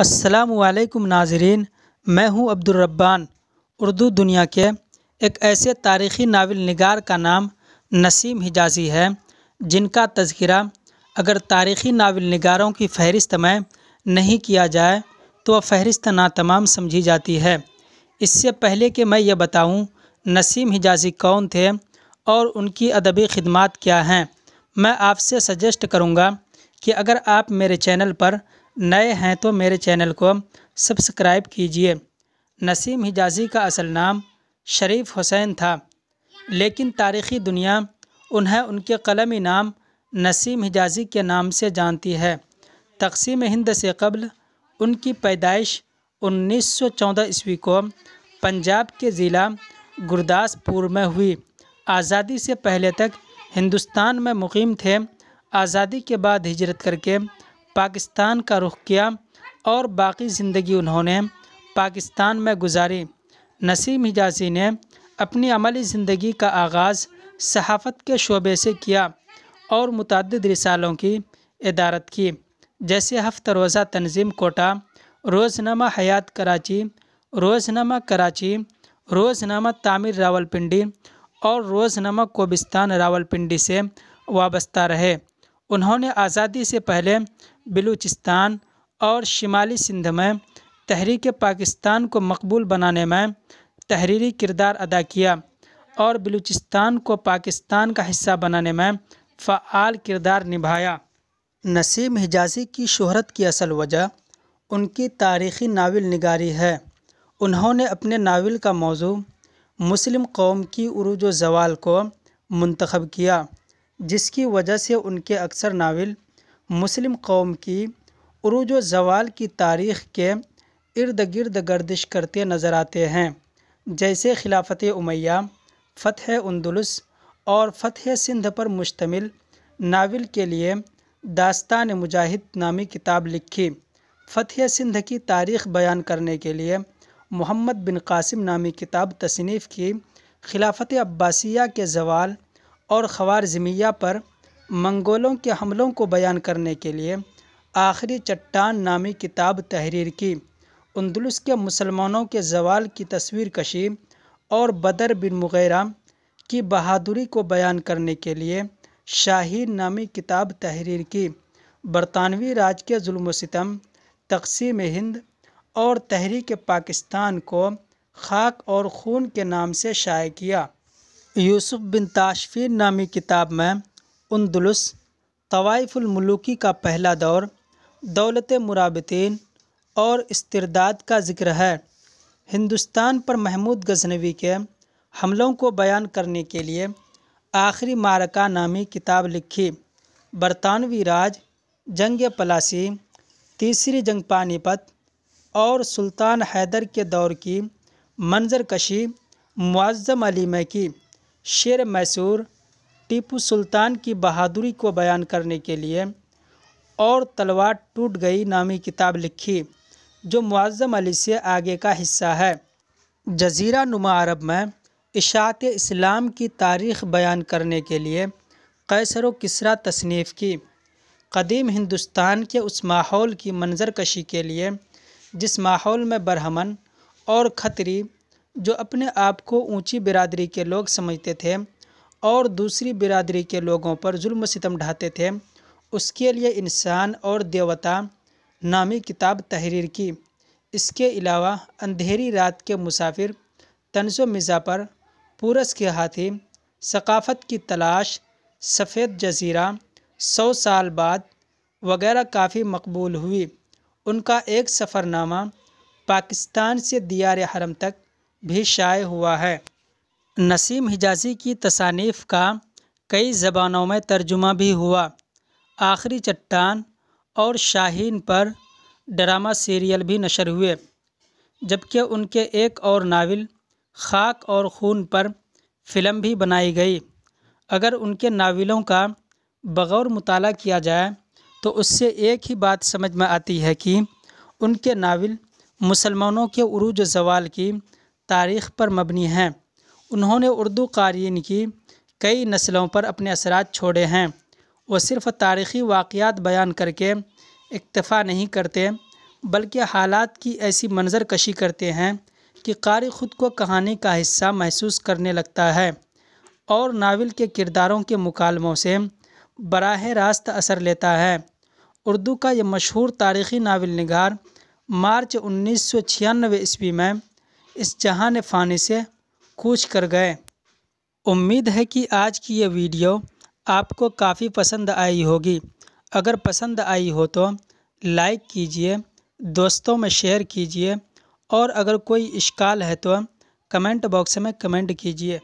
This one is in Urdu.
السلام علیکم ناظرین میں ہوں عبدالربان اردو دنیا کے ایک ایسے تاریخی ناول نگار کا نام نسیم حجازی ہے جن کا تذکرہ اگر تاریخی ناول نگاروں کی فہرست میں نہیں کیا جائے تو وہ فہرست ناتمام سمجھی جاتی ہے اس سے پہلے کہ میں یہ بتاؤں نسیم حجازی کون تھے اور ان کی ادبی خدمات کیا ہیں میں آپ سے سجیسٹ کروں گا کہ اگر آپ میرے چینل پر نئے ہیں تو میرے چینل کو سبسکرائب کیجیے نسیم حجازی کا اصل نام شریف حسین تھا لیکن تاریخی دنیا انہیں ان کے قلمی نام نسیم حجازی کے نام سے جانتی ہے تقسیم ہند سے قبل ان کی پیدائش انیس سو چودہ عیسوی کو پنجاب کے ضلع پور میں ہوئی آزادی سے پہلے تک ہندوستان میں مقیم تھے آزادی کے بعد ہجرت کر کے پاکستان کا رخ کیا اور باقی زندگی انہوں نے پاکستان میں گزاری نسیم حجازی نے اپنی عملی زندگی کا آغاز صحافت کے شعبے سے کیا اور متعدد رسالوں کی ادارت کی جیسے ہفت روزہ تنظیم کوٹہ روزنامہ حیات کراچی روز کراچی روزنامہ تعمیر راول پنڈی اور روزنامہ کوبستان راول پنڈی سے وابستہ رہے انہوں نے آزادی سے پہلے بلوچستان اور شمالی سندھ میں تحریک پاکستان کو مقبول بنانے میں تحریری کردار ادا کیا اور بلوچستان کو پاکستان کا حصہ بنانے میں فعال کردار نبھایا نسیم حجازی کی شہرت کی اصل وجہ ان کی تاریخی ناول نگاری ہے انہوں نے اپنے ناول کا موضوع مسلم قوم کی عروج و زوال کو منتخب کیا جس کی وجہ سے ان کے اکثر ناول مسلم قوم کی عروج و زوال کی تاریخ کے ارد گرد گردش کرتے نظر آتے ہیں جیسے خلافت امیہ فتح اندلس اور فتح سندھ پر مشتمل ناول کے لیے داستان مجاہد نامی کتاب لکھی فتح سندھ کی تاریخ بیان کرنے کے لیے محمد بن قاسم نامی کتاب تصنیف کی خلافت عباسیہ کے زوال اور خوارزمیہ پر منگولوں کے حملوں کو بیان کرنے کے لیے آخری چٹان نامی کتاب تحریر کی اندلس کے مسلمانوں کے زوال کی تصویر کشی اور بدر بن مغیرہ کی بہادری کو بیان کرنے کے لیے شاہین نامی کتاب تحریر کی برطانوی راج کے ظلم و ستم تقسیم ہند اور تحریک پاکستان کو خاک اور خون کے نام سے شائع کیا یوسف بن تاشفین نامی کتاب میں اندلس طوائف الملوکی کا پہلا دور دولت مرابطین اور استرداد کا ذکر ہے ہندوستان پر محمود غزنوی کے حملوں کو بیان کرنے کے لیے آخری مارکہ نامی کتاب لکھی برطانوی راج جنگ پلاسی تیسری جنگ پانی پت اور سلطان حیدر کے دور کی منظر کشی معظم علیمہ کی شیر میسور ٹیپو سلطان کی بہادری کو بیان کرنے کے لیے اور تلوار ٹوٹ گئی نامی کتاب لکھی جو معظم علی سے آگے کا حصہ ہے جزیرہ نما عرب میں اشاعت اسلام کی تاریخ بیان کرنے کے لیے قیصر و کسرا تصنیف کی قدیم ہندوستان کے اس ماحول کی منظر کشی کے لیے جس ماحول میں برہمن اور کھتری جو اپنے آپ کو اونچی برادری کے لوگ سمجھتے تھے اور دوسری برادری کے لوگوں پر ظلم و ستم ڈھاتے تھے اس کے لیے انسان اور دیوتا نامی کتاب تحریر کی اس کے علاوہ اندھیری رات کے مسافر طنز و مزا پر پورس کے ہاتھی ثقافت کی تلاش سفید جزیرہ سو سال بعد وغیرہ کافی مقبول ہوئی ان کا ایک سفر نامہ پاکستان سے دیار حرم تک بھی شائع ہوا ہے نسیم حجازی کی تصانیف کا کئی زبانوں میں ترجمہ بھی ہوا آخری چٹان اور شاہین پر ڈرامہ سیریل بھی نشر ہوئے جبکہ ان کے ایک اور ناول خاک اور خون پر فلم بھی بنائی گئی اگر ان کے ناولوں کا بغور مطالعہ کیا جائے تو اس سے ایک ہی بات سمجھ میں آتی ہے کہ ان کے ناول مسلمانوں کے عروج و زوال کی تاریخ پر مبنی ہیں انہوں نے اردو قارئین کی کئی نسلوں پر اپنے اثرات چھوڑے ہیں وہ صرف تاریخی واقعات بیان کر کے اکتفا نہیں کرتے بلکہ حالات کی ایسی منظر کشی کرتے ہیں کہ قاری خود کو کہانی کا حصہ محسوس کرنے لگتا ہے اور ناول کے کرداروں کے مکالموں سے براہ راست اثر لیتا ہے اردو کا یہ مشہور تاریخی ناول نگار مارچ انیس سو چھیانوے عیسوی میں اس جہان فانی سے کوچ کر گئے امید ہے کہ آج کی یہ ویڈیو آپ کو کافی پسند آئی ہوگی اگر پسند آئی ہو تو لائک کیجئے دوستوں میں شیئر کیجئے اور اگر کوئی اشکال ہے تو کمنٹ باکس میں کمنٹ کیجئے